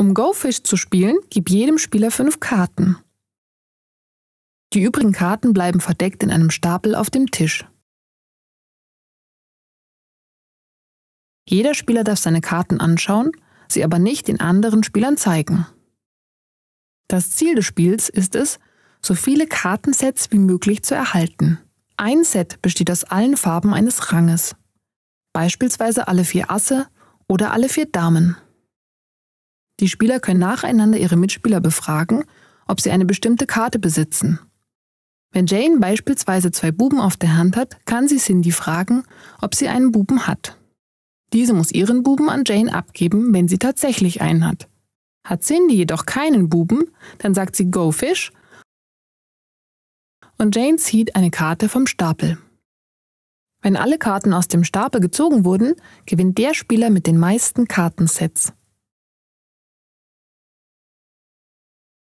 Um Gofish zu spielen, gib jedem Spieler fünf Karten. Die übrigen Karten bleiben verdeckt in einem Stapel auf dem Tisch. Jeder Spieler darf seine Karten anschauen, sie aber nicht den anderen Spielern zeigen. Das Ziel des Spiels ist es, so viele Kartensets wie möglich zu erhalten. Ein Set besteht aus allen Farben eines Ranges, beispielsweise alle vier Asse oder alle vier Damen. Die Spieler können nacheinander ihre Mitspieler befragen, ob sie eine bestimmte Karte besitzen. Wenn Jane beispielsweise zwei Buben auf der Hand hat, kann sie Cindy fragen, ob sie einen Buben hat. Diese muss ihren Buben an Jane abgeben, wenn sie tatsächlich einen hat. Hat Cindy jedoch keinen Buben, dann sagt sie Go Fish und Jane zieht eine Karte vom Stapel. Wenn alle Karten aus dem Stapel gezogen wurden, gewinnt der Spieler mit den meisten Kartensets.